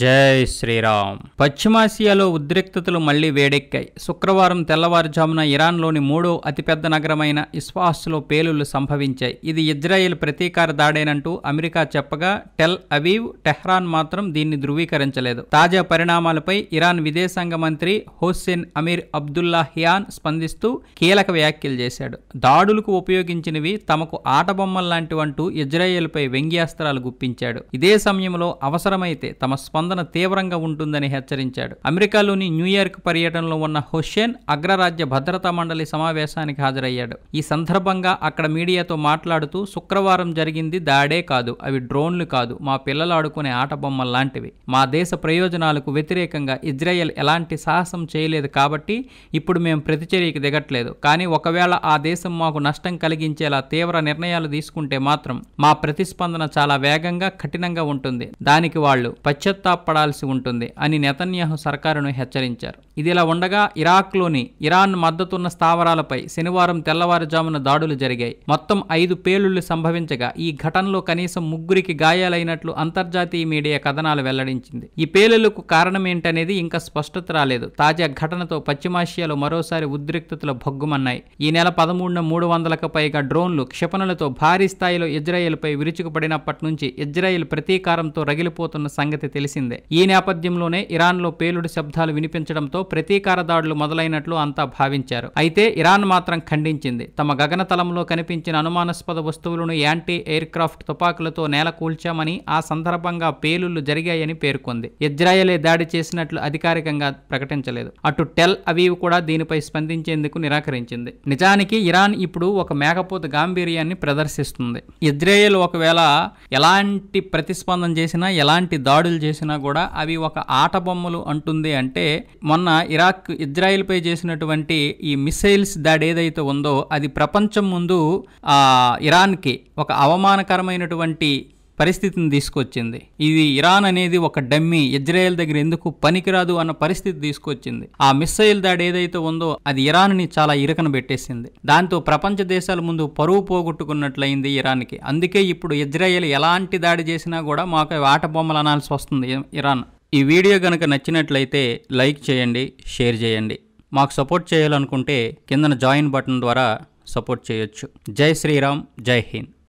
జై శ్రీరామ్ పశ్చిమాసియాలో ఉద్రిక్తతలు మళ్లీ వేడెక్కాయి శుక్రవారం తెల్లవారుజామున ఇరాన్లోని మూడో అతిపెద్ద నగరమైన ఇస్వాహస్లో పేలుళ్లు సంభవించాయి ఇది ఇజ్రాయెల్ ప్రతీకార దాడేనంటూ అమెరికా చెప్పగా టెల్ అవీవ్ టెహ్రాన్ మాత్రం దీన్ని ధృవీకరించలేదు తాజా పరిణామాలపై ఇరాన్ విదేశాంగ మంత్రి హుస్సేన్ అమీర్ అబ్దుల్లా హియాన్ స్పందిస్తూ కీలక వ్యాఖ్యలు చేశాడు దాడులకు ఉపయోగించినవి తమకు లాంటివంటూ ఇజ్రాయెల్పై వ్యంగ్యాస్త్రాలు గుప్పించాడు ఇదే సమయంలో అవసరమైతే తమ స్పందన స్పందన తీవ్రంగా ఉంటుందని హెచ్చరించాడు అమెరికాలోని న్యూయార్క్ పర్యటనలో ఉన్న హుస్సేన్ అగ్రరాజ్య భద్రతా మండలి సమావేశానికి హాజరయ్యాడు ఈ సందర్భంగా అక్కడ మీడియాతో మాట్లాడుతూ శుక్రవారం జరిగింది దాడే కాదు అవి డ్రోన్లు కాదు మా పిల్లలు ఆడుకునే ఆట లాంటివి మా దేశ ప్రయోజనాలకు వ్యతిరేకంగా ఇజ్రాయెల్ ఎలాంటి సాహసం చేయలేదు కాబట్టి ఇప్పుడు మేము ప్రతిచర్యకి దిగట్లేదు కానీ ఒకవేళ ఆ దేశం మాకు నష్టం కలిగించేలా తీవ్ర నిర్ణయాలు తీసుకుంటే మాత్రం మా ప్రతిస్పందన చాలా వేగంగా కఠినంగా ఉంటుంది దానికి వాళ్ళు పశ్చత్తా పడాల్సి ఉంటుంది అని నెతన్యాహు సర్కారును హెచ్చరించారు ఇది ఇలా ఉండగా ఇరాక్లోని ఇరాన్ మద్దతున్న స్థావరాలపై శనివారం తెల్లవారుజామున దాడులు జరిగాయి మొత్తం ఐదు పేలుళ్లు సంభవించగా ఈ ఘటనలో కనీసం ముగ్గురికి గాయాలైనట్లు అంతర్జాతీయ మీడియా కథనాలు వెల్లడించింది ఈ పేలుళ్లకు కారణమేంటనేది ఇంకా స్పష్టత రాలేదు తాజా ఘటనతో పశ్చిమాసియాలో మరోసారి ఉద్రిక్తతలు భగ్గుమన్నాయి ఈ నెల పదమూడున మూడు వందలకు పైగా డ్రోన్లు క్షిపణులతో భారీ స్థాయిలో ఇజ్రాయెల్పై విరుచుకుపడినప్పటి నుంచి ఇజ్రాయెల్ ప్రతీకారంతో రగిలిపోతున్న సంగతి తెలిసిందే ఈ నేపథ్యంలోనే ఇరాన్లో పేలుడు శబ్దాలు వినిపించడంతో ప్రతీకార దాడులు మొదలైనట్లు అంతా భావించారు అయితే ఇరాన్ మాత్రం ఖండించింది తమ గగనతలంలో కనిపించిన అనుమానాస్పద వస్తువులను యాంటీ ఎయిర్ క్రాఫ్ట్ తుపాకులతో నేల కూల్చామని ఆ సందర్భంగా పేలుళ్లు జరిగాయని పేర్కొంది ఇజ్రాయెలే దాడి చేసినట్లు అధికారికంగా ప్రకటించలేదు అటు టెల్ అవీవ్ కూడా దీనిపై స్పందించేందుకు నిరాకరించింది నిజానికి ఇరాన్ ఇప్పుడు ఒక మేఘపోత గాంభీర్యాన్ని ప్రదర్శిస్తుంది ఇజ్రాయెల్ ఒకవేళ ఎలాంటి ప్రతిస్పందన చేసినా ఎలాంటి దాడులు చేసినా కూడా అవి ఒక ఆట బొమ్మలు అంటుంది అంటే మొన్న ఇరాక్ ఇజ్రాయిల్పై చేసినటువంటి ఈ మిసైల్స్ దాడి ఏదైతే ఉందో అది ప్రపంచం ముందు ఇరాన్కి ఒక అవమానకరమైనటువంటి పరిస్థితిని తీసుకొచ్చింది ఇది ఇరాన్ అనేది ఒక డమ్మీ ఇజ్రాయెల్ దగ్గర ఎందుకు పనికిరాదు అన్న పరిస్థితి తీసుకొచ్చింది ఆ మిస్సైల్ దాడి ఏదైతే ఉందో అది ఇరాన్ని చాలా ఇరకన పెట్టేసింది దాంతో ప్రపంచ దేశాల ముందు పరువు పోగొట్టుకున్నట్లయింది ఇరాన్కి అందుకే ఇప్పుడు ఇజ్రాయెల్ ఎలాంటి దాడి చేసినా కూడా మాకు ఆట బొమ్మలు అనాల్సి వస్తుంది ఇరాన్ ఈ వీడియో కనుక నచ్చినట్లయితే లైక్ చేయండి షేర్ చేయండి మాకు సపోర్ట్ చేయాలనుకుంటే కిందన జాయిన్ బటన్ ద్వారా సపోర్ట్ చేయొచ్చు జై శ్రీరామ్ జై హింద్